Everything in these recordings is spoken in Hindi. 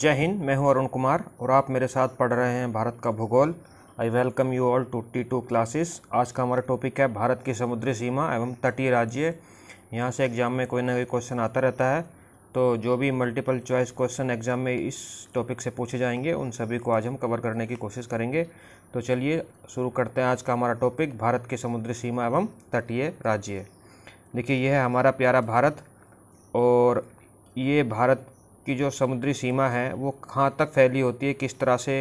जय हिंद मैं हूं अरुण कुमार और आप मेरे साथ पढ़ रहे हैं भारत का भूगोल I welcome you all to T two classes आज का हमारा टॉपिक है भारत की समुद्री सीमा एवं तटीय राज्य यहाँ से एग्ज़ाम में कोई ना कोई क्वेश्चन आता रहता है तो जो भी मल्टीपल चॉइस क्वेश्चन एग्ज़ाम में इस टॉपिक से पूछे जाएंगे उन सभी को आज हम कवर करने की कोशिश करेंगे तो चलिए शुरू करते हैं आज का हमारा टॉपिक भारत की समुद्री सीमा एवं तटीय राज्य देखिए यह है हमारा प्यारा भारत और ये भारत की जो समुद्री सीमा है वो कहाँ तक फैली होती है किस तरह से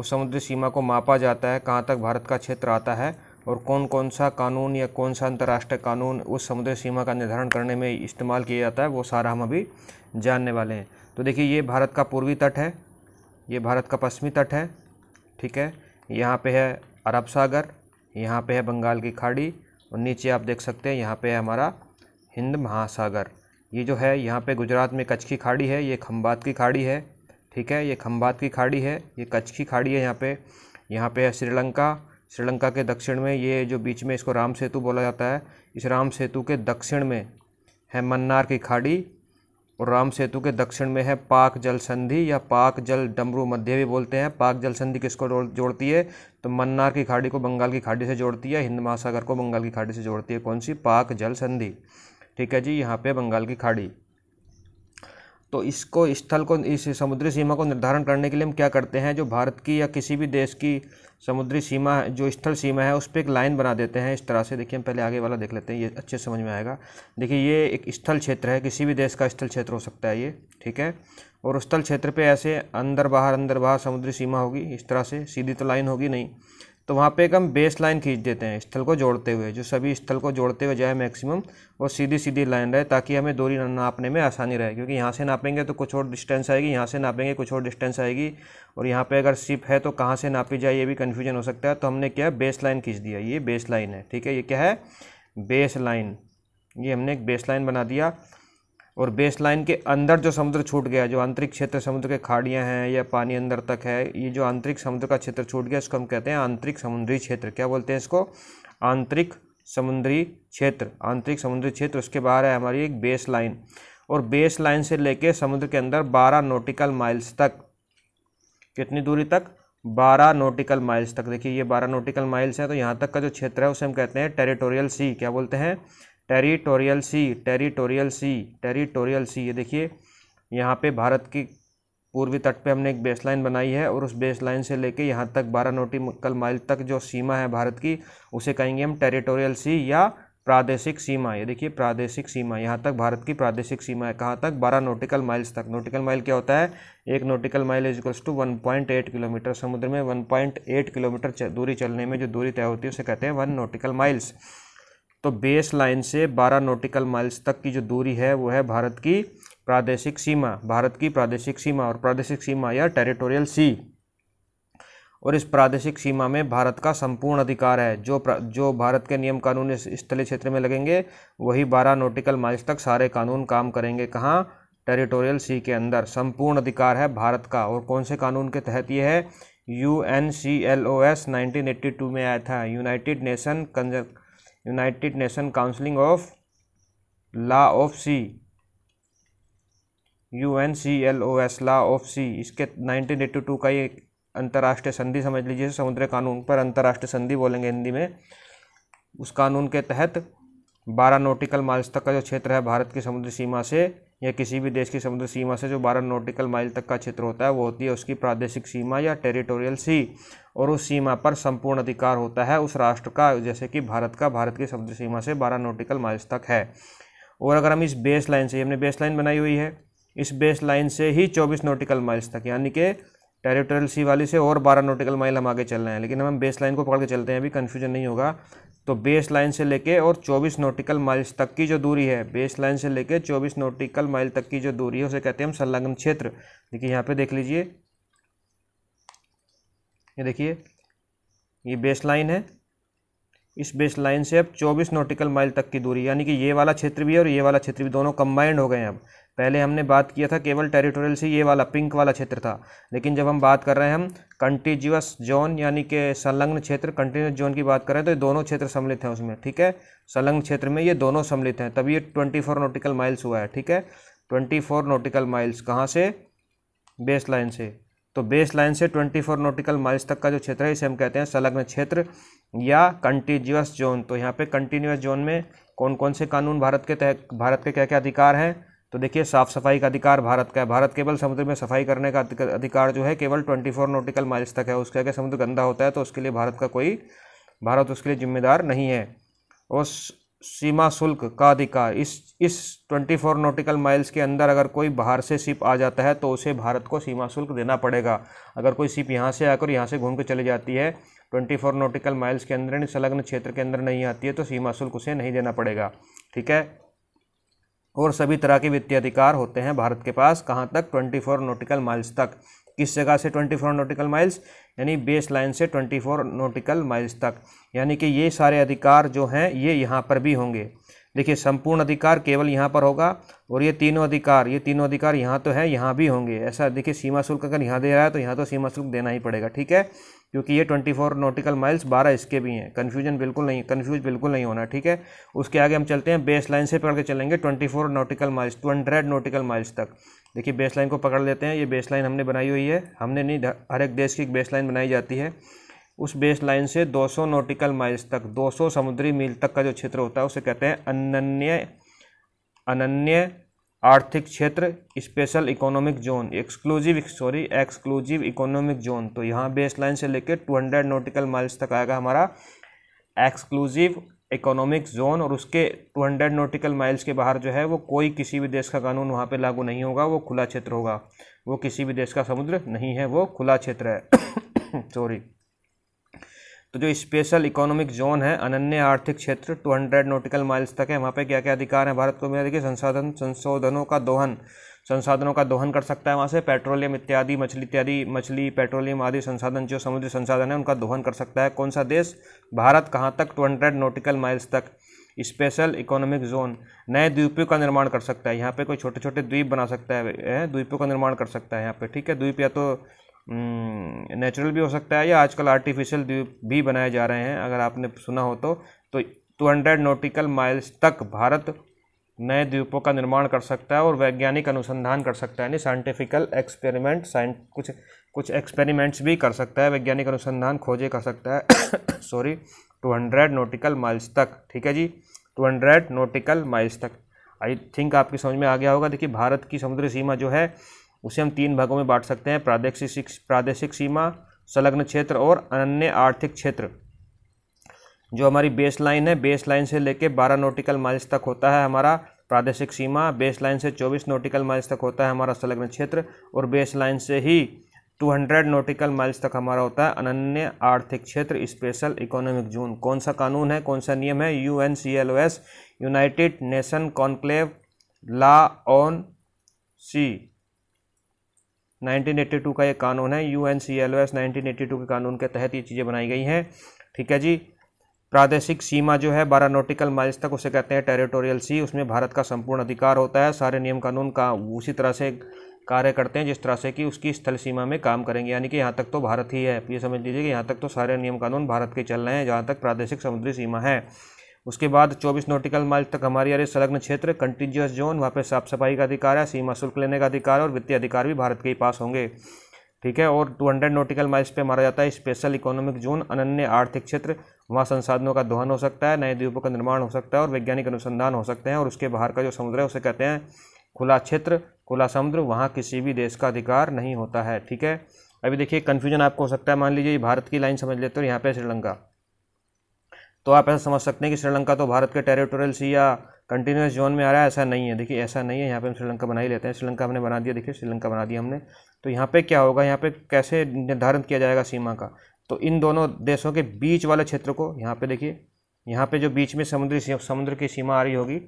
उस समुद्री सीमा को मापा जाता है कहाँ तक भारत का क्षेत्र आता है और कौन कौन सा कानून या कौन सा अंतर्राष्ट्रीय कानून उस समुद्री सीमा का निर्धारण करने में इस्तेमाल किया जाता है वो सारा हम अभी जानने वाले हैं तो देखिए ये भारत का पूर्वी तट है ये भारत का पश्चिमी तट है ठीक है यहाँ पे है अरब सागर यहाँ पे है बंगाल की खाड़ी और नीचे आप देख सकते हैं यहाँ पे है हमारा हिंद महासागर ये जो है यहाँ पे गुजरात में कच्छ की खाड़ी है ये खम्बात की खाड़ी है ठीक है ये खम्बात की खाड़ी है ये कच्छ की खाड़ी है यहाँ पे यहाँ पे है श्रीलंका श्रीलंका के दक्षिण में ये जो बीच में इसको राम सेतु बोला जाता है इस राम सेतु के दक्षिण में है मन्नार की खाड़ी और राम सेतु के दक्षिण में है पाक जल संधि या पाक जल डमरू मध्य भी बोलते हैं पाक जल संधि किसको जोड़ती है तो मन्नार की खाड़ी को बंगाल की खाड़ी से जोड़ती है हिंद महासागर को बंगाल की खाड़ी से जोड़ती है कौन सी पाक जल संधि ठीक है जी यहाँ पे बंगाल की खाड़ी तो इसको स्थल को इस समुद्री सीमा को निर्धारण करने के लिए हम क्या करते हैं जो भारत की या किसी भी देश की समुद्री सीमा जो स्थल सीमा है उस पर एक लाइन बना देते हैं इस तरह से देखिए हम पहले आगे वाला देख लेते हैं ये अच्छे समझ में आएगा देखिए ये एक स्थल क्षेत्र है किसी भी देश का स्थल क्षेत्र हो सकता है ये ठीक है और स्थल क्षेत्र पर ऐसे अंदर बाहर अंदर बाहर समुद्री सीमा होगी इस तरह से सीधी तो लाइन होगी नहीं तो वहाँ पे एक हम बेस लाइन खींच देते हैं स्थल को जोड़ते हुए जो सभी स्थल को जोड़ते हुए जाए मैक्सिमम और सीधी सीधी लाइन रहे ताकि हमें दूरी नापने में आसानी रहे क्योंकि यहाँ से नापेंगे तो कुछ और डिस्टेंस आएगी यहाँ से नापेंगे कुछ और डिस्टेंस आएगी और यहाँ पे अगर सिप है तो कहाँ से नापी जाए ये भी कन्फ्यूजन हो सकता है तो हमने क्या बेस लाइन खींच दिया ये बेस लाइन है ठीक है ये क्या है बेस लाइन ये हमने एक बेस लाइन बना दिया और बेस लाइन के अंदर जो समुद्र छूट गया जो आंतरिक क्षेत्र समुद्र के खाड़ियाँ हैं या पानी अंदर तक है ये जो आंतरिक समुद्र का क्षेत्र छूट गया इसको हम कहते हैं आंतरिक समुद्री क्षेत्र क्या बोलते हैं इसको आंतरिक समुद्री क्षेत्र आंतरिक समुद्री क्षेत्र उसके बाहर है हमारी एक बेस लाइन और बेस लाइन से लेके समुद्र के अंदर बारह नोटिकल माइल्स तक कितनी दूरी तक बारह नोटिकल माइल्स तक देखिए ये बारह नोटिकल माइल्स हैं तो यहाँ तक का जो क्षेत्र है उसे हम कहते हैं टेरिटोरियल सी क्या बोलते हैं territorial sea territorial sea territorial sea ये देखिए यहाँ पे भारत की पूर्वी तट पे हमने एक बेस लाइन बनाई है और उस बेस लाइन से लेके यहाँ तक बारह नोटिकल माइल तक जो सीमा है भारत की उसे कहेंगे हम टेरिटोरियल सी या प्रादेशिक सीमा ये देखिए प्रादेशिक सीमा यहाँ तक भारत की प्रादेशिक सीमा है कहाँ तक बारह नोटिकल माइल्स तक नोटिकल माइल क्या होता है एक nautical mile is equals to one point eight kilometre समुद्र में वन पॉइंट एट किलोमीटर दूरी चलने में जो दूरी तय होती है उसे कहते हैं वन नोटिकल माइल्स तो बेस लाइन से 12 नोटिकल माइल्स तक की जो दूरी है वो है भारत की प्रादेशिक सीमा भारत की प्रादेशिक सीमा और प्रादेशिक सीमा या टेरिटोरियल सी और इस प्रादेशिक सीमा में भारत का संपूर्ण अधिकार है जो जो भारत के नियम कानून इस स्थलीय क्षेत्र में लगेंगे वही बारह नोटिकल माइल्स तक सारे कानून काम करेंगे कहाँ टेरिटोरियल सी के अंदर संपूर्ण अधिकार है भारत का और कौन से कानून के तहत ये है U N C L O S nineteen eighty two में आया था यूनाइटेड नेशन कंजर United Nation counselling of law of sea U N C L O S law of sea इसके 1982 का ये अंतर्राष्ट्रीय संधि समझ लीजिए समुद्र कानून पर अंतर्राष्ट्रीय संधि बोलेंगे हिंदी में उस कानून के तहत 12 नोटिकल माइल्स तक का जो क्षेत्र है भारत की समुद्री सीमा से या किसी भी देश की समुद्र सीमा से जो 12 नोटिकल माइल तक का क्षेत्र होता है वो होती है उसकी प्रादेशिक सीमा या टेरिटोरियल सी और उस सीमा पर संपूर्ण अधिकार होता है उस राष्ट्र का जैसे कि भारत का भारत की समुद्र सीमा से बारह नोटिकल माइल्स तक है और अगर हम इस बेस लाइन से हमने बेस लाइन बनाई हुई है इस बेस लाइन से ही चौबीस नोटिकल माइल्स तक यानी कि टेरिटोरियल सी वाली से और बारह नोटिकल माइल हम आगे चल रहे हैं लेकिन हम बेस लाइन को पकड़ के चलते हैं अभी कन्फ्यूजन नहीं होगा तो बेस लाइन से लेके और 24 नोटिकल माइल्स तक की जो दूरी है बेस लाइन से लेके 24 नोटिकल माइल तक की जो दूरी है उसे कहते हैं हम संलग्न क्षेत्र देखिए यहाँ पे देख लीजिए ये देखिए ये बेस लाइन है इस बेस लाइन से अब 24 नॉटिकल माइल तक की दूरी यानी कि ये वाला क्षेत्र भी और ये वाला क्षेत्र भी दोनों कंबाइंड हो गए हैं अब पहले हमने बात किया था केवल टेरिटोरियल से ये वाला पिंक वाला क्षेत्र था लेकिन जब हम बात कर रहे हैं हम कंटिज्यूस जोन यानी कि संलग्न क्षेत्र कंटिन्यूस जोन की बात कर रहे हैं तो ये दोनों क्षेत्र सम्मिलित हैं उसमें ठीक है संलग्न क्षेत्र में ये दोनों सम्मिलित हैं तभी ये ट्वेंटी फोर नोटिकल माइल्स हुआ है ठीक है ट्वेंटी फोर नोटिकल माइल्स कहाँ से बेस लाइन से तो बेस लाइन से 24 नोटिकल माइल्स तक का जो क्षेत्र है इसे हम कहते हैं संलग्न क्षेत्र या कंटिन्यूस जोन तो यहाँ पे कंटिन्यूस जोन में कौन कौन से कानून भारत के तहत भारत के क्या क्या अधिकार हैं तो देखिए साफ सफाई का अधिकार भारत का है भारत केवल समुद्र में सफाई करने का अधिकार जो है केवल 24 नोटिकल माइल्स तक है उसके अगर समुद्र गंदा होता है तो उसके लिए भारत का कोई भारत उसके लिए जिम्मेदार नहीं है और सीमा शुल्क का अधिकार इस इस 24 नोटिकल माइल्स के अंदर अगर कोई बाहर से सिप आ जाता है तो उसे भारत को सीमा शुल्क देना पड़ेगा अगर कोई सिप यहाँ से आकर यहाँ से घूम कर चली जाती है 24 नोटिकल माइल्स के अंदर संलग्न क्षेत्र के अंदर नहीं आती है तो सीमा शुल्क उसे नहीं देना पड़ेगा ठीक है और सभी तरह के वित्तीय अधिकार होते हैं भारत के पास कहाँ तक फोर नोटिकल माइल्स तक किस जगह से 24 नोटिकल माइल्स यानी बेस लाइन से 24 नोटिकल माइल्स तक यानी कि ये सारे अधिकार जो हैं ये यहाँ पर भी होंगे देखिए संपूर्ण अधिकार केवल यहाँ पर होगा और ये तीनों अधिकार ये तीनों अधिकार यहाँ तो है यहाँ भी होंगे ऐसा देखिए सीमा शुल्क अगर यहाँ दे रहा है तो यहाँ तो सीमा शुल्क देना ही पड़ेगा ठीक है क्योंकि ये 24 नॉटिकल माइल्स 12 इसके भी हैं कन्फ्यूजन बिल्कुल नहीं कन्फ्यूज बिल्कुल नहीं होना ठीक है उसके आगे हम चलते हैं बेस लाइन से पकड़ के चलेंगे 24 नॉटिकल माइल्स 200 नॉटिकल माइल्स तक देखिए बेस लाइन को पकड़ लेते हैं ये बेस लाइन हमने बनाई हुई है हमने नहीं हर एक देश की एक बेस लाइन बनाई जाती है उस बेस लाइन से 200 नॉटिकल माइल्स तक 200 समुद्री मील तक का जो क्षेत्र होता है उसे कहते हैं अनन्य अनन्य आर्थिक क्षेत्र special economic zone exclusive sorry exclusive economic zone तो यहाँ बेस लाइन से लेकर 200 नोटिकल माइल्स तक आएगा हमारा एक्सक्लूसिव इकोनॉमिक जोन और उसके 200 नोटिकल माइल्स के बाहर जो है वो कोई किसी भी देश का कानून वहाँ पे लागू नहीं होगा वो खुला क्षेत्र होगा वो किसी भी देश का समुद्र नहीं है वो खुला क्षेत्र है सॉरी तो जो स्पेशल इकोनॉमिक जोन है अनन्य आर्थिक क्षेत्र 200 नोटिकल माइल्स तक है वहाँ पे क्या क्या अधिकार है भारत को मिला देखिए संसाधन संशोधनों का दोहन संसाधनों का दोहन कर सकता है वहाँ से पेट्रोलियम इत्यादि मछली इत्यादि मछली पेट्रोलियम आदि संसाधन जो समुद्री संसाधन है उनका दोहन कर सकता है कौन सा देश भारत कहाँ तक टू हंड्रेड नोटिकल माइल्स तक स्पेशल इकोनॉमिक जोन नए द्वीपों का निर्माण कर सकता है यहाँ पे कोई छोटे छोटे द्वीप बना सकता है द्वीपों का निर्माण कर सकता है यहाँ पे ठीक है द्वीप या तो नेचुरल हम्म, भी हो सकता है या आजकल आर्टिफिशियल द्वीप भी बनाए जा रहे हैं अगर आपने सुना हो तो तो 200 नोटिकल माइल्स तक भारत नए द्वीपों का निर्माण कर सकता है और वैज्ञानिक अनुसंधान कर सकता है यानी साइंटिफिकल एक्सपेरिमेंट साइंट कुछ कुछ एक्सपेरिमेंट्स भी कर सकता है वैज्ञानिक अनुसंधान खोजे कर सकता है सॉरी 200 नोटिकल माइल्स तक ठीक है जी 200 नोटिकल माइल्स तक आई थिंक आपकी समझ में आ गया होगा देखिए भारत की समुद्री सीमा जो है उसे हम तीन भागों में बांट सकते हैं प्रादेशिक प्रादेशिक सीमा संलग्न क्षेत्र और अन्य आर्थिक क्षेत्र जो हमारी बेस लाइन है बेस लाइन से लेके 12 नोटिकल माइल्स तक होता है हमारा प्रादेशिक सीमा बेस लाइन से 24 नोटिकल माइल्स तक होता है हमारा संलग्न क्षेत्र और बेस लाइन से ही 200 नोटिकल माइल्स तक हमारा होता है अनन्य आर्थिक क्षेत्र स्पेशल इकोनॉमिक जोन कौन सा कानून है कौन सा नियम है U N C L O S United Nation conclave law on sea 1982 का ये कानून है U N C L S के कानून के तहत ये चीज़ें बनाई गई हैं ठीक है जी प्रादेशिक सीमा जो है बारह नोटिकल माइल्स तक उसे कहते हैं टेरिटोरियल सी उसमें भारत का संपूर्ण अधिकार होता है सारे नियम कानून का उसी तरह से कार्य करते हैं जिस तरह से कि उसकी स्थल सीमा में काम करेंगे यानी कि यहाँ तक तो भारत ही है ये समझ लीजिए कि यहाँ तक तो सारे नियम कानून भारत के चल रहे हैं जहाँ तक प्रादेशिक समुद्री सीमा है उसके बाद 24 नोटिकल माइल तक हमारी अरे संलग्न क्षेत्र कंटिन्यूस जोन वहाँ पे साफ सफाई का अधिकार है सीमा शुल्क लेने का अधिकार है और वित्तीय अधिकार भी भारत के ही पास होंगे ठीक है और 200 नोटिकल माइल्स पे मारा जाता है स्पेशल इकोनॉमिक जोन अनन्य आर्थिक क्षेत्र वहाँ संसाधनों का दोहन हो सकता है नए द्वीपों का निर्माण हो सकता है और वैज्ञानिक अनुसंधान हो सकते हैं और उसके बाहर का जो समुद्र है उसे कहते हैं खुला क्षेत्र खुला समुद्र वहाँ किसी भी देश का अधिकार नहीं होता है ठीक है अभी देखिए कन्फ्यूजन आपको हो सकता है मान लीजिए भारत की लाइन समझ लेते हो यहाँ पर श्रीलंका तो आप ऐसा समझ सकते हैं कि श्रीलंका तो भारत के टेरिटोरियल सी या कंटिन्यूस जोन में आ रहा है ऐसा नहीं है देखिए ऐसा नहीं है यहाँ पे हम श्रीलंका बना ही लेते हैं श्रीलंका हमने बना दिया देखिए श्रीलंका बना दिया हमने तो यहाँ पे क्या होगा यहाँ पे कैसे निर्धारित किया जाएगा सीमा का तो इन दोनों देशों के बीच वाले क्षेत्र को यहाँ पे देखिए यहाँ पे जो बीच में समुद्री समुद्र की सीमा आ रही होगी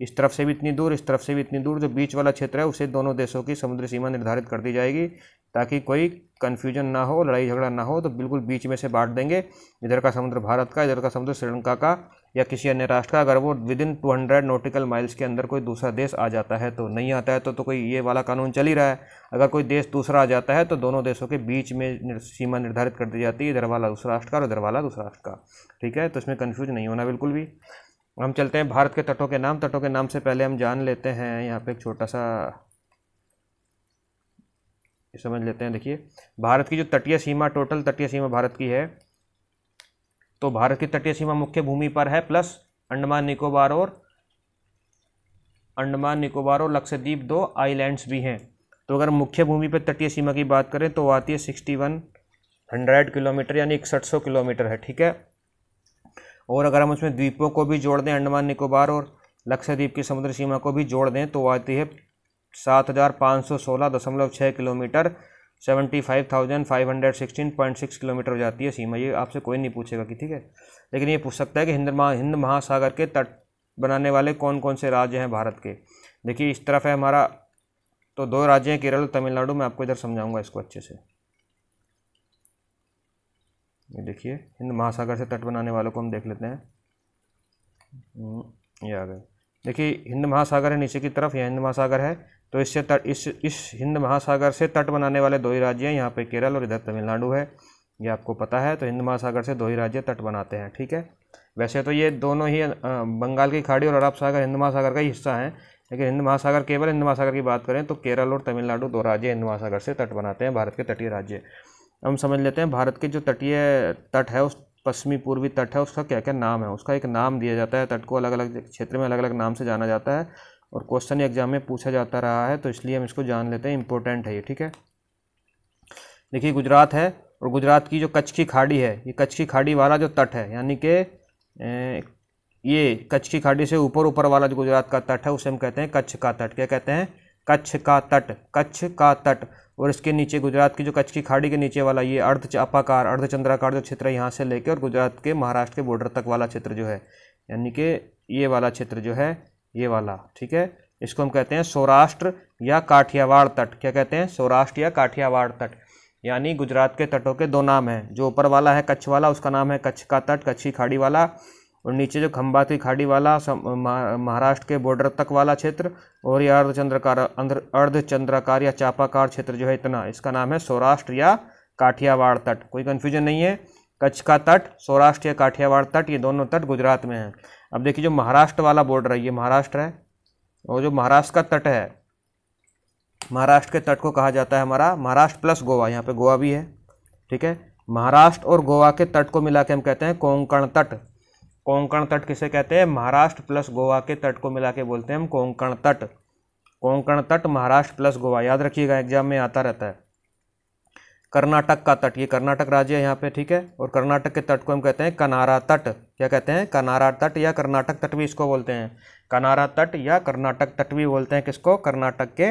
इस तरफ से भी इतनी दूर इस तरफ से भी इतनी दूर जो बीच वाला क्षेत्र है उसे दोनों देशों की समुद्री सीमा निर्धारित कर दी जाएगी ताकि कोई कन्फ्यूजन ना हो लड़ाई झगड़ा ना हो तो बिल्कुल बीच में से बांट देंगे इधर का समुद्र भारत का इधर का समुद्र श्रीलंका का या किसी अन्य राष्ट्र का अगर वो within two hundred nautical miles के अंदर कोई दूसरा देश आ जाता है तो नहीं आता है तो, तो कोई ये वाला कानून चल ही रहा है अगर कोई देश दूसरा आ जाता है तो दोनों देशों के बीच में निर, सीमा निर्धारित कर दी जाती है इधर वाला उस राष्ट्र का और इधर वाला दूसरा राष्ट्र का ठीक है तो इसमें कन्फ्यूज नहीं होना बिल्कुल भी हम चलते हैं भारत के तटों के नाम तटों के नाम से पहले हम जान लेते हैं यहाँ पर एक छोटा सा समझ लेते हैं देखिए भारत की जो तटीय सीमा टोटल तटीय सीमा भारत की है तो भारत की तटीय सीमा मुख्य भूमि पर है प्लस अंडमान निकोबार और अंडमान निकोबार और लक्षद्वीप दो आइलैंड्स भी हैं तो अगर मुख्य भूमि पर तटीय सीमा की बात करें तो आती है सिक्सटी वन हंड्रेड किलोमीटर यानी इकसठ सौ किलोमीटर है ठीक है और अगर हम उसमें द्वीपों को भी जोड़ दें अंडमान निकोबार और लक्षद्वीप की समुद्र सीमा को भी जोड़ दें तो आती है सात हज़ार पाँच सौ सोलह दशमलव छः kilometre seventy five thousand five hundred sixteen point six kilometre हो जाती है सीमा ये आपसे कोई नहीं पूछेगा कि ठीक है लेकिन ये पूछ सकता है कि हिंद महा हिंद महासागर के तट बनाने वाले कौन कौन से राज्य हैं भारत के देखिए इस तरफ है हमारा तो दो राज्य हैं केरल और तमिलनाडु मैं आपको इधर समझाऊंगा इसको अच्छे से ये देखिए हिंद महासागर से तट बनाने वालों को हम देख लेते हैं हम्म, ये आ गए देखिए हिंद महासागर है नीचे की तरफ यह हिंद महासागर है तो इससे तट इस इस हिंद महासागर से तट बनाने वाले दो ही राज्य हैं यहाँ पे केरल और इधर तमिलनाडु है ये आपको पता है तो हिंद महासागर से दो ही राज्य तट बनाते हैं ठीक है वैसे तो ये दोनों ही बंगाल की खाड़ी और अरब सागर हिंद महासागर का ही हिस्सा है लेकिन हिंद महासागर केवल हिंद महासागर की बात करें तो केरल और तमिलनाडु दो राज्य हिंद महासागर से तट बनाते हैं भारत के तटीय राज्य हम समझ लेते हैं भारत के जो तटीय तट है उस पश्चिमी पूर्वी तट है उसका क्या क्या नाम है उसका एक नाम दिया जाता है तट को अलग अलग क्षेत्र में अलग अलग नाम से जाना जाता है और क्वेश्चन एग्जाम में पूछा जाता रहा है तो इसलिए हम इसको जान लेते हैं इंपॉर्टेंट है ये ठीक है देखिए गुजरात है और गुजरात की जो कच्छ की खाड़ी है ये कच्छ की खाड़ी वाला जो तट है यानी कि ये कच्छ की खाड़ी से ऊपर ऊपर वाला जो गुजरात का तट है उसे हम कहते हैं कच्छ का तट क्या कहते हैं कच्छ का तट कच्छ का तट और इसके नीचे गुजरात की जो कच्छ की खाड़ी के नीचे वाला ये अर्ध चापाकार अर्धचंद्राकार जो क्षेत्र है यहाँ से लेकर और गुजरात के महाराष्ट्र के बॉर्डर तक वाला क्षेत्र जो है यानी कि ये वाला क्षेत्र जो है ये वाला ठीक है इसको हम कहते हैं सौराष्ट्र या काठियावाड़ तट क्या कहते हैं सौराष्ट्र या काठियावाड़ तट यानी गुजरात के तटों के दो नाम हैं जो ऊपर वाला है कच्छ वाला उसका नाम है कच्छ का तट कच्छी खाड़ी वाला और नीचे जो खंबा की खाड़ी वाला महाराष्ट्र के बॉर्डर तक वाला क्षेत्र और ये अर्धचंद्रकार अर्धचंद्राकार या चापाकार क्षेत्र जो है इतना इसका नाम है सौराष्ट्र या काठियावाड़ तट कोई कन्फ्यूजन नहीं है कच्छ का तट सौराष्ट्र या काठियावाड़ तट ये दोनों तट गुजरात में हैं अब देखिए जो महाराष्ट्र वाला बॉर्डर है ये महाराष्ट्र है और जो महाराष्ट्र का तट है महाराष्ट्र के तट को कहा जाता है हमारा महाराष्ट्र प्लस गोवा यहाँ पे गोवा भी है ठीक है महाराष्ट्र और गोवा के तट को मिला के हम कहते हैं कोंकण तट कोंकण तट किसे कहते हैं महाराष्ट्र प्लस गोवा के तट को मिला के बोलते हैं हम कोंकण तट कोंकण तट महाराष्ट्र प्लस गोवा याद रखिएगा एग्जाम में आता रहता है कर्नाटक का तट ये कर्नाटक राज्य है यहाँ पे ठीक है और कर्नाटक के तट को हम कहते हैं कनारा तट क्या कहते हैं कनारा तट या कर्नाटक तट भी इसको बोलते हैं कनारा तट या कर्नाटक तट भी बोलते हैं किसको कर्नाटक के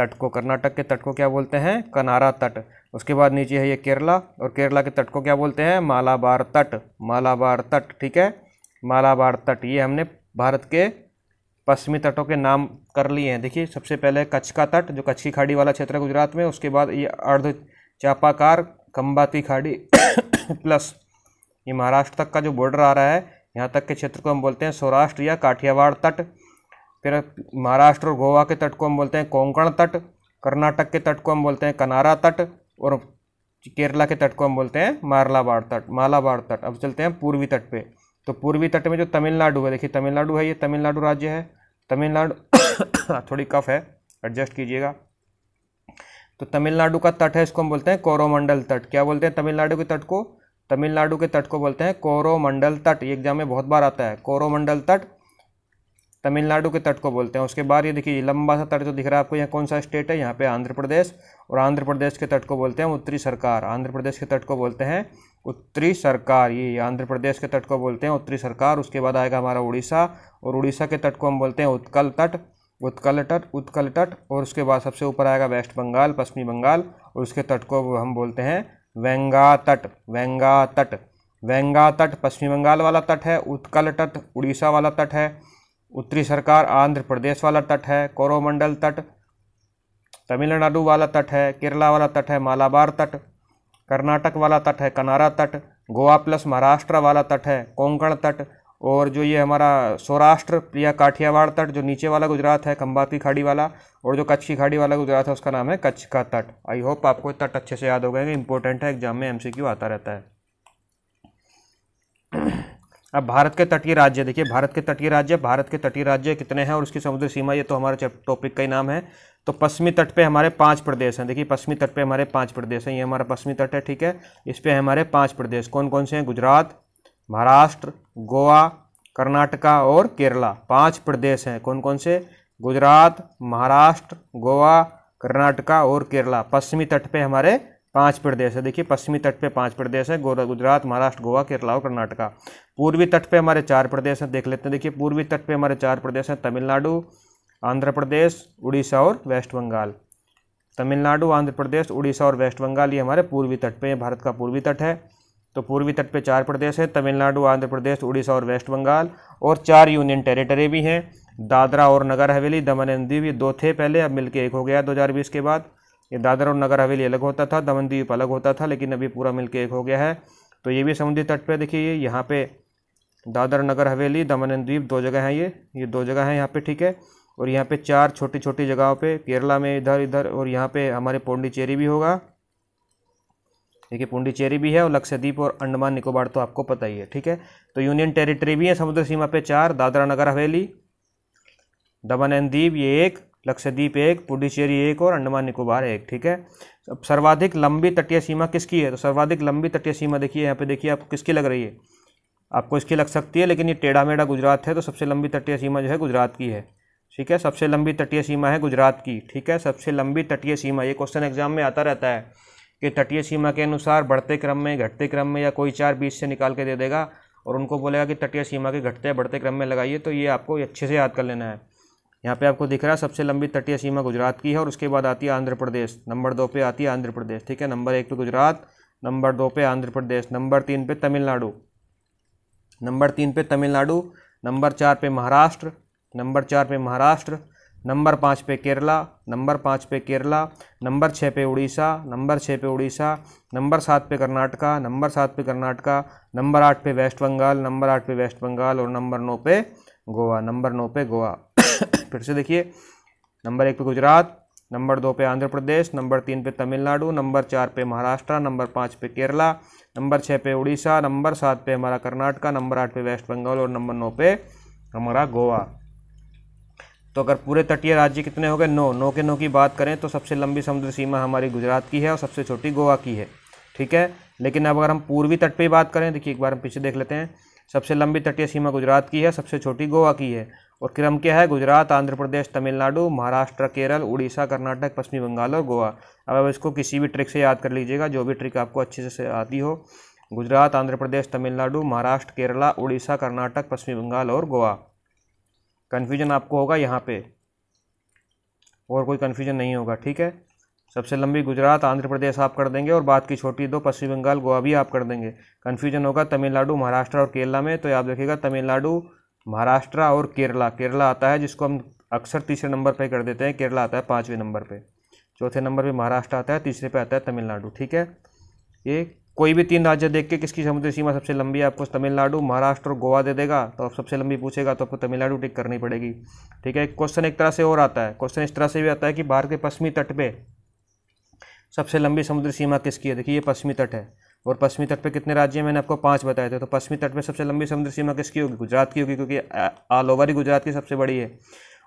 तट को कर्नाटक के तट को क्या बोलते हैं कनारा तट उसके बाद नीचे है ये केरला और केरला के तट को क्या बोलते हैं मालाबार तट मालाबार तट ठीक है मालाबार तट ये हमने भारत के पश्चिमी तटों के नाम कर लिए हैं देखिए सबसे पहले कच्छ का तट जो कच्छ की खाड़ी वाला क्षेत्र है गुजरात में उसके बाद ये अर्ध चापाकार खंबाती खाड़ी प्लस ये महाराष्ट्र तक का जो बॉर्डर आ रहा है यहाँ तक के क्षेत्र को हम बोलते हैं सौराष्ट्र या काठियावाड़ तट फिर महाराष्ट्र और गोवा के तट को हम बोलते हैं कोंकण तट कर्नाटक के तट को हम बोलते हैं कनारा तट और केरला के तट को हम बोलते हैं मारलाबाड़ तट मालाबाड़ तट अब चलते हैं पूर्वी तट पे तो पूर्वी तट में जो तमिलनाडु है देखिए तमिलनाडु है ये तमिलनाडु राज्य है तमिलनाडु थोड़ी कफ है एडजस्ट कीजिएगा तो तमिलनाडु का तट है इसको हम बोलते हैं कोरोमंडल तट क्या बोलते हैं तमिलनाडु के तट को तमिलनाडु के तट को बोलते हैं कोरोमंडल तट ये एग्जाम में बहुत बार आता है कोरोमंडल तट तमिलनाडु के तट को बोलते हैं उसके बाद ये देखिए लंबा सा तट जो दिख रहा है आपको यहाँ कौन सा स्टेट है यहाँ पे आंध्र प्रदेश और आंध्र प्रदेश के तट को बोलते हैं उत्तरी सरकार आंध्र प्रदेश के तट को बोलते हैं उत्तरी सरकार ये आंध्र प्रदेश के तट को बोलते हैं उत्तरी सरकार उसके बाद आएगा हमारा उड़ीसा और उड़ीसा के तट को हम बोलते हैं उत्कल तट उत्कल तट उत्कल तट और उसके बाद सबसे ऊपर आएगा वेस्ट बंगाल पश्चिमी बंगाल और उसके तट को हम बोलते हैं वेंगा तट वेंगा तट वेंगा तट पश्चिमी बंगाल वाला तट है उत्कल तट उड़ीसा वाला तट है उत्तरी सरकार आंध्र प्रदेश वाला तट है कोरोमंडल तट तमिलनाडु वाला तट है केरला वाला तट है मालाबार तट कर्नाटक वाला तट है कनारा तट गोवा प्लस महाराष्ट्र वाला तट है कोंकण तट और जो ये हमारा सौराष्ट्र या काठियावाड़ तट जो नीचे वाला गुजरात है खम्बात की खाड़ी वाला और जो कच्छ की खाड़ी वाला गुजरात है उसका नाम है कच्छ का तट आई होप आपको तट अच्छे से याद हो गए इंपॉर्टेंट है एग्जाम में एमसीक्यू आता रहता है अब भारत के तटीय राज्य देखिए भारत के तटीय राज्य भारत के तटीय राज्य कितने हैं और उसकी समुद्र सीमा ये तो हमारे टॉपिक का ही नाम है तो पश्चिमी तट पे हमारे पांच प्रदेश हैं देखिए पश्चिमी तट पे हमारे पांच प्रदेश हैं ये हमारा पश्चिमी तट है ठीक है इस पे हमारे पांच प्रदेश कौन कौन से हैं गुजरात महाराष्ट्र गोवा कर्नाटका और केरला पांच प्रदेश हैं कौन कौन से गुजरात महाराष्ट्र गोवा कर्नाटका और केरला पश्चिमी तट पे हमारे पांच प्रदेश है देखिए पश्चिमी तट पे पांच प्रदेश है गुजरात महाराष्ट्र गोवा केरला और कर्नाटका पूर्वी तट पे हमारे चार प्रदेश हैं देख लेते हैं देखिए पूर्वी तट पे हमारे चार प्रदेश हैं तमिलनाडु आंध्र प्रदेश उड़ीसा और वेस्ट बंगाल तमिलनाडु आंध्र प्रदेश उड़ीसा और वेस्ट बंगाल ये हमारे पूर्वी तट पे भारत का पूर्वी तट है तो पूर्वी तट पे चार प्रदेश है तमिलनाडु आंध्र प्रदेश उड़ीसा और वेस्ट बंगाल और चार यूनियन टेरिटरी भी हैं दादरा और नगर हवेली दमन एंड दीव ये दो थे पहले अब मिलके एक हो गया 2020 के बाद ये दादरा और नगर हवेली अलग होता था दमन द्वीप अलग होता था लेकिन अभी पूरा मिलके एक हो गया है तो ये भी समुद्री तट पर देखिए यहाँ पर दादरा नगर हवेली दमन एंड द्वीप दो जगह हैं ये ये दो जगह हैं यहाँ पर ठीक है और यहाँ पर चार छोटी छोटी जगहों पर केरला में इधर इधर और यहाँ पर हमारे पौंडीचेरी भी होगा देखिए पुंडीचेरी भी है और लक्षद्वीप और अंडमान निकोबार तो आपको पता ही है ठीक है तो यूनियन टेरिटरी भी है समुद्र सीमा पे चार दादरा नगर हवेली दमन एंड द्वीप ये एक लक्षद्वीप एक पुडुचेरी एक और अंडमान निकोबार एक ठीक है सर्वाधिक लंबी तटीय सीमा किसकी है तो सर्वाधिक लंबी तटीय सीमा देखिए यहाँ पे देखिए आपको किसकी लग रही है आपको इसकी लग सकती है लेकिन ये टेढ़ा मेढ़ा गुजरात है तो सबसे लंबी तटीय सीमा जो है गुजरात की है ठीक है सबसे लंबी तटीय सीमा है गुजरात की ठीक है सबसे लंबी तटीय सीमा ये क्वेश्चन एग्जाम में आता रहता है कि तटीय सीमा के अनुसार बढ़ते क्रम में घटते क्रम में या कोई चार बीच से निकाल के दे देगा और उनको बोलेगा कि तटीय सीमा के घटते या बढ़ते क्रम में लगाइए तो ये आपको अच्छे से याद कर लेना है यहाँ पे आपको दिख रहा है सबसे लंबी तटीय सीमा गुजरात की है और उसके बाद आती है आंध्र प्रदेश नंबर दो पे आती है आंध्र प्रदेश ठीक है नंबर एक पे गुजरात नंबर दो पे आंध्र प्रदेश नंबर तीन पे तमिलनाडु नंबर तीन पे तमिलनाडु नंबर चार पे महाराष्ट्र नंबर चार पे महाराष्ट्र नंबर पाँच पे केरला नंबर पाँच पे केरला नंबर छः पे उड़ीसा नंबर छः पे उड़ीसा नंबर सात पे कर्नाटका नंबर सात पे कर्नाटका नंबर आठ पे वेस्ट बंगाल नंबर आठ पे वेस्ट बंगाल और नंबर नौ पे गोवा नंबर नौ पे गोवा फिर से देखिए नंबर एक पे गुजरात नंबर दो पे आंध्र प्रदेश नंबर तीन पे तमिलनाडु नंबर चार पे महाराष्ट्र नंबर पाँच पे केरला नंबर छः पे उड़ीसा नंबर सात पे हमारा कर्नाटका नंबर आठ पे वेस्ट बंगाल और नंबर नौ पे हमारा गोवा तो अगर पूरे तटीय राज्य कितने हो गए नौ नौ के नौ की बात करें तो सबसे लंबी समुद्र सीमा हमारी गुजरात की है और सबसे छोटी गोवा की है ठीक है लेकिन अब अगर हम पूर्वी तट पर बात करें देखिए एक बार हम पीछे देख लेते हैं सबसे लंबी तटीय सीमा गुजरात की है सबसे छोटी गोवा की है और क्रम क्या है गुजरात आंध्र प्रदेश तमिलनाडु महाराष्ट्र केरल उड़ीसा कर्नाटक पश्चिमी बंगाल और गोवा अब अब इसको किसी भी ट्रिक से याद कर लीजिएगा जो भी ट्रिक आपको अच्छे से आती हो गुजरात आंध्र प्रदेश तमिलनाडु महाराष्ट्र केरला उड़ीसा कर्नाटक पश्चिमी बंगाल और गोवा कन्फ्यूजन आपको होगा यहाँ पे और कोई कन्फ्यूजन नहीं होगा ठीक है सबसे लंबी गुजरात आंध्र प्रदेश आप कर देंगे और बाद की छोटी दो पश्चिम बंगाल गोवा भी आप कर देंगे कन्फ्यूजन होगा तमिलनाडु महाराष्ट्र और केरला में तो आप देखिएगा तमिलनाडु महाराष्ट्र और केरला केरला आता है जिसको हम अक्सर तीसरे नंबर पर कर देते हैं केरला आता है पाँचवें नंबर पर चौथे नंबर पर महाराष्ट्र आता है तीसरे पर आता है तमिलनाडु ठीक है ये कोई भी तीन राज्य देख के किसकी समुद्री सीमा सबसे लंबी है आपको तमिलनाडु महाराष्ट्र और गोवा दे देगा तो आप सबसे लंबी पूछेगा तो आपको तमिलनाडु टिक करनी पड़ेगी ठीक है क्वेश्चन एक तरह से और आता है क्वेश्चन इस तरह से भी आता है कि भारत के पश्चिमी तट पे सबसे लंबी समुद्री सीमा किसकी है देखिए ये पश्चिमी तट है और पश्चिमी तट पर कितने राज्य हैं मैंने आपको पाँच बताए थे तो पश्चिमी तट पर सबसे लंबी समुद्री सीमा किसकी होगी गुजरात की होगी क्योंकि ऑल ओवर ही गुजरात की सबसे बड़ी है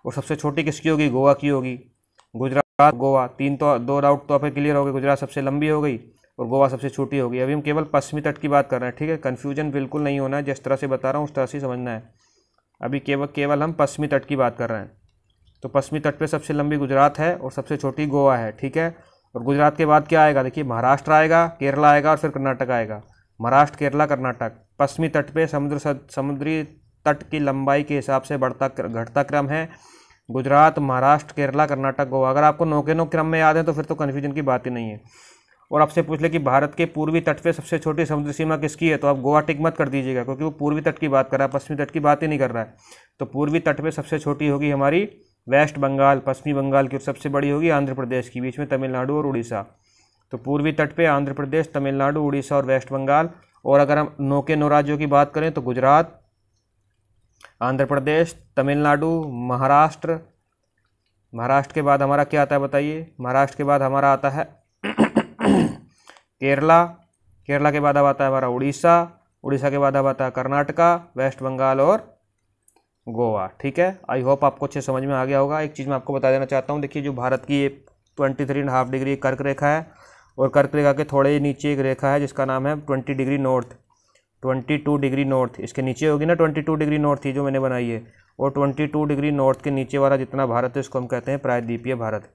और सबसे छोटी किसकी होगी गोवा की होगी गुजरात गोवा तीन तो दो राउट तो आपके क्लियर हो गए गुजरात सबसे लंबी हो गई और गोवा सबसे छोटी होगी अभी हम केवल पश्चिमी तट की बात कर रहे हैं ठीक है कन्फ्यूजन बिल्कुल नहीं होना है जिस तरह से बता रहा हूँ उस तरह से समझना है अभी केवल केवल हम पश्चिमी तट की बात कर रहे हैं तो पश्चिमी तट पर सबसे लंबी गुजरात है और सबसे छोटी गोवा है ठीक है और गुजरात के बाद क्या आएगा देखिए महाराष्ट्र आएगा केरला आएगा और फिर कर्नाटक आएगा महाराष्ट्र केरला कर्नाटक पश्चिमी तट पे समुद्र समुद्री तट की लंबाई के हिसाब से बढ़ता घटता क्रम है गुजरात महाराष्ट्र केरला कर्नाटक गोवा अगर आपको नौके नो क्रम में याद है तो फिर तो कन्फ्यूजन की बात ही नहीं है और आपसे पूछ ले कि भारत के पूर्वी तट पे सबसे छोटी समुद्र सीमा किसकी है तो आप गोवा टिक मत कर दीजिएगा क्योंकि वो पूर्वी तट की बात कर रहा है पश्चिमी तट की बात ही नहीं कर रहा है तो पूर्वी तट पे सबसे छोटी होगी हमारी वेस्ट बंगाल पश्चिमी बंगाल की और सबसे बड़ी होगी आंध्र प्रदेश की बीच में तमिलनाडु और उड़ीसा तो पूर्वी तट पर आंध्र प्रदेश तमिलनाडु उड़ीसा और वेस्ट बंगाल और अगर हम नौ के नौ राज्यों की बात करें तो गुजरात आंध्र प्रदेश तमिलनाडु महाराष्ट्र महाराष्ट्र के बाद हमारा क्या आता है बताइए महाराष्ट्र के बाद हमारा आता है केरला केरला के बाद अब आता है हमारा उड़ीसा उड़ीसा के बाद अब आता है कर्नाटका वेस्ट बंगाल और गोवा ठीक है आई होप आपको अच्छे समझ में आ गया होगा एक चीज़ मैं आपको बता देना चाहता हूँ देखिए जो भारत की ये twenty three and half degree कर्क रेखा है और कर्क रेखा के थोड़े ही नीचे एक रेखा है जिसका नाम है twenty degree north twenty two degree north इसके नीचे होगी ना ट्वेंटी टू डिग्री नॉर्थ ही जो मैंने बनाई है और ट्वेंटी टू डिग्री नॉर्थ के नीचे वाला जितना भारत है उसको हम कहते हैं प्रायद्वीपीय भारत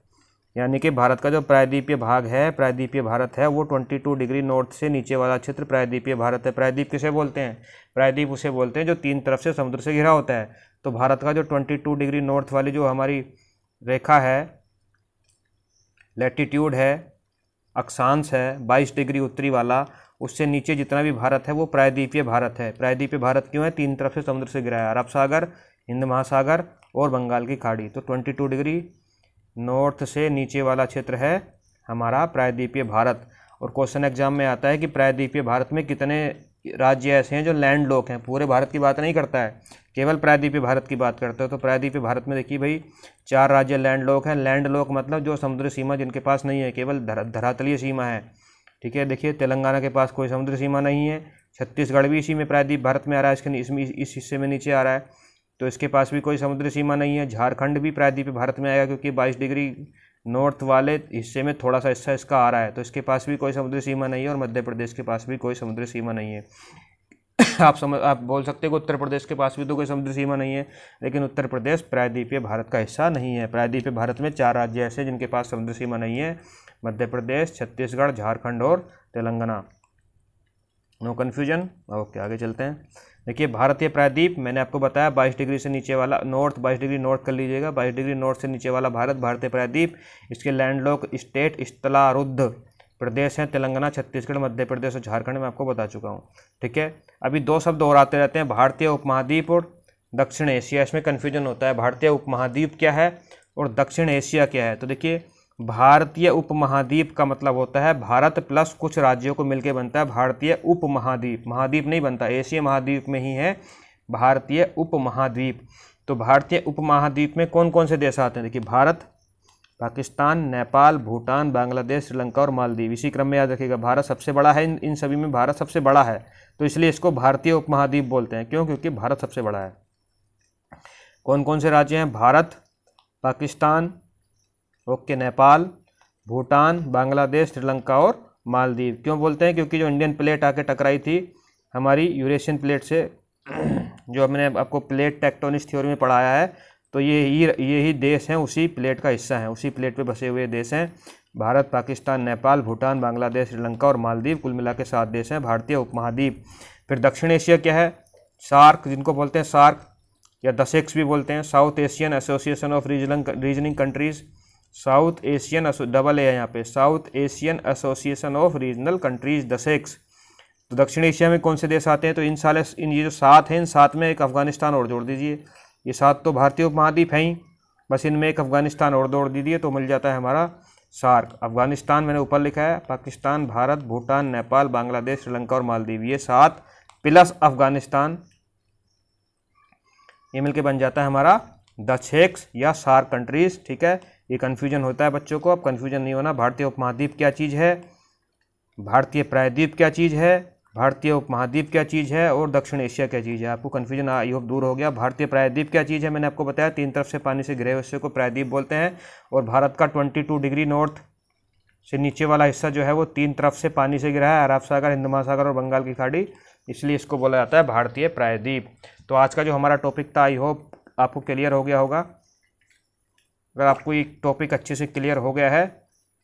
यानी कि भारत का जो प्रायद्वीपीय भाग है प्रायद्वीपीय भारत है वो 22 डिग्री नॉर्थ से नीचे वाला क्षेत्र प्रायद्वीपीय भारत है प्रायद्वीप किसे बोलते हैं प्रायद्वीप उसे बोलते हैं जो तीन तरफ से समुद्र से घिरा होता है तो भारत का जो 22 डिग्री नॉर्थ वाली जो हमारी रेखा है लेटीट्यूड है अक्षांश है बाईस डिग्री उत्तरी वाला उससे नीचे जितना भी भारत है वो प्रायद्वीपीय भारत है प्रायद्वीपीय भारत क्यों है तीन तरफ से समुद्र से घिरा है अरब सागर हिंद महासागर और बंगाल की खाड़ी तो 22 डिग्री नॉर्थ से नीचे वाला क्षेत्र है हमारा प्रायद्वीपीय भारत और क्वेश्चन एग्जाम में आता है कि प्रायद्वीपीय भारत में कितने राज्य ऐसे हैं जो लैंड लॉक हैं पूरे भारत की बात नहीं करता है केवल प्रायद्वीपीय भारत की बात करता है तो प्रायद्वीपीय भारत में देखिए भाई चार राज्य लैंड लॉक हैं लैंड लॉक मतलब जो समुद्री सीमा जिनके पास नहीं है केवल धरातलीय सीमा है ठीक है देखिए तेलंगाना के पास कोई समुद्री सीमा नहीं है छत्तीसगढ़ भी इसी में प्रायद्वीप भारत में आ रहा है इसके इसमें इस हिस्से में नीचे आ रहा है तो इसके पास भी कोई समुद्र सीमा नहीं है झारखंड भी प्रायद्वीप भारत में आएगा क्योंकि बाईस डिग्री नॉर्थ वाले हिस्से में थोड़ा सा हिस्सा इसका आ रहा है तो इसके पास भी कोई समुद्र सीमा नहीं है और मध्य प्रदेश के पास भी कोई समुद्र सीमा नहीं है आप समझ आप बोल सकते हो उत्तर प्रदेश के पास भी तो कोई समुद्र सीमा नहीं है लेकिन उत्तर प्रदेश प्रायद्वीपीय भारत का हिस्सा नहीं है प्रायद्वीपीय भारत में चार राज्य ऐसे जिनके पास समुद्र सीमा नहीं है मध्य प्रदेश छत्तीसगढ़ झारखंड और तेलंगाना नो कन्फ्यूजन ओके आगे चलते हैं देखिए भारतीय प्रायद्वीप मैंने आपको बताया 22 डिग्री से नीचे वाला नॉर्थ 22 डिग्री नॉर्थ कर लीजिएगा 22 डिग्री नॉर्थ से नीचे वाला भारत भारतीय प्रायद्वीप इसके लैंडलॉक स्टेट स्थलारुद्ध प्रदेश हैं तेलंगाना छत्तीसगढ़ मध्य प्रदेश और झारखंड में आपको बता चुका हूँ ठीक है अभी दो शब्द और आते रहते हैं भारतीय उपमहाद्वीप और दक्षिण एशिया इसमें कन्फ्यूजन होता है भारतीय उपमहाद्वीप क्या है और दक्षिण एशिया क्या है तो देखिए भारतीय उपमहाद्वीप का मतलब होता है भारत प्लस कुछ राज्यों को मिलकर बनता है भारतीय उपमहाद्वीप महाद्वीप नहीं बनता एशिया महाद्वीप में ही है भारतीय उपमहाद्वीप तो भारतीय उपमहाद्वीप में कौन कौन से देश आते हैं देखिए भारत पाकिस्तान नेपाल भूटान बांग्लादेश श्रीलंका और मालदीव इसी क्रम में याद रखिएगा भारत सबसे बड़ा है इन इन सभी में भारत सबसे बड़ा है तो इसलिए इसको भारतीय उपमहाद्वीप बोलते हैं क्यों क्योंकि भारत सबसे बड़ा है कौन कौन से राज्य हैं भारत पाकिस्तान ओके नेपाल भूटान बांग्लादेश श्रीलंका और मालदीव क्यों बोलते हैं क्योंकि जो इंडियन प्लेट आके टकराई थी हमारी यूरेशियन प्लेट से जो हमने आपको प्लेट टेक्टोनिक्स थ्योरी में पढ़ाया है तो ये ही ये ही देश हैं उसी प्लेट का हिस्सा है उसी प्लेट पे बसे हुए देश हैं भारत पाकिस्तान नेपाल भूटान बांग्लादेश श्रीलंका और मालदीव कुल मिला के सात देश हैं भारतीय उपमहाद्वीप फिर दक्षिण एशिया क्या है सार्क जिनको बोलते हैं सार्क या दसेक्स भी बोलते हैं south Asian association of reasoning countries south Asian double A है यहाँ पे south Asian association of regional countries the सेक्स तो दक्षिण एशिया में कौन से देश आते हैं तो इन साल इन ये जो सात हैं इन सात में एक अफगानिस्तान और जोड़ दीजिए ये सात तो भारतीय उपमहाद्वीप हैं बस इनमें एक अफगानिस्तान और जोड़ दीजिए तो मिल जाता है हमारा सार्क अफगानिस्तान मैंने ऊपर लिखा है पाकिस्तान भारत भूटान नेपाल बांग्लादेश श्रीलंका और मालदीव ये सात प्लस अफगानिस्तान ये मिलके बन जाता है हमारा द छेक्स या सार्क कंट्रीज ठीक है ये कन्फ्यूजन होता है बच्चों को अब कन्फ्यूजन नहीं होना भारतीय उपमहाद्वीप क्या चीज़ है भारतीय प्रायद्वीप क्या चीज़ है भारतीय उपमहाद्वीप क्या चीज़ है और दक्षिण एशिया क्या चीज़ है आपको कन्फ्यूजन आई होप दूर हो गया भारतीय प्रायद्वीप क्या चीज़ है मैंने आपको बताया तीन तरफ से पानी से घिरे हिस्से को प्रायद्वीप बोलते हैं और भारत का ट्वेंटी टू डिग्री नॉर्थ से नीचे वाला हिस्सा जो है वो तीन तरफ से पानी से घिरा है अरब सागर हिंद महासागर और बंगाल की खाड़ी इसलिए इसको बोला जाता है भारतीय प्रायद्वीप तो आज का जो हमारा टॉपिक था आई होप आपको क्लियर हो गया होगा अगर आपको ये टॉपिक अच्छे से क्लियर हो गया है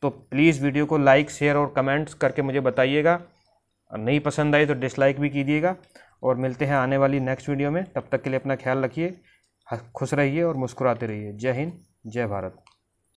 तो प्लीज़ वीडियो को लाइक शेयर और कमेंट्स करके मुझे बताइएगा नहीं पसंद आई तो डिसलाइक भी कीजिएगा और मिलते हैं आने वाली नेक्स्ट वीडियो में तब तक के लिए अपना ख्याल रखिए खुश रहिए और मुस्कुराते रहिए जय हिंद जय भारत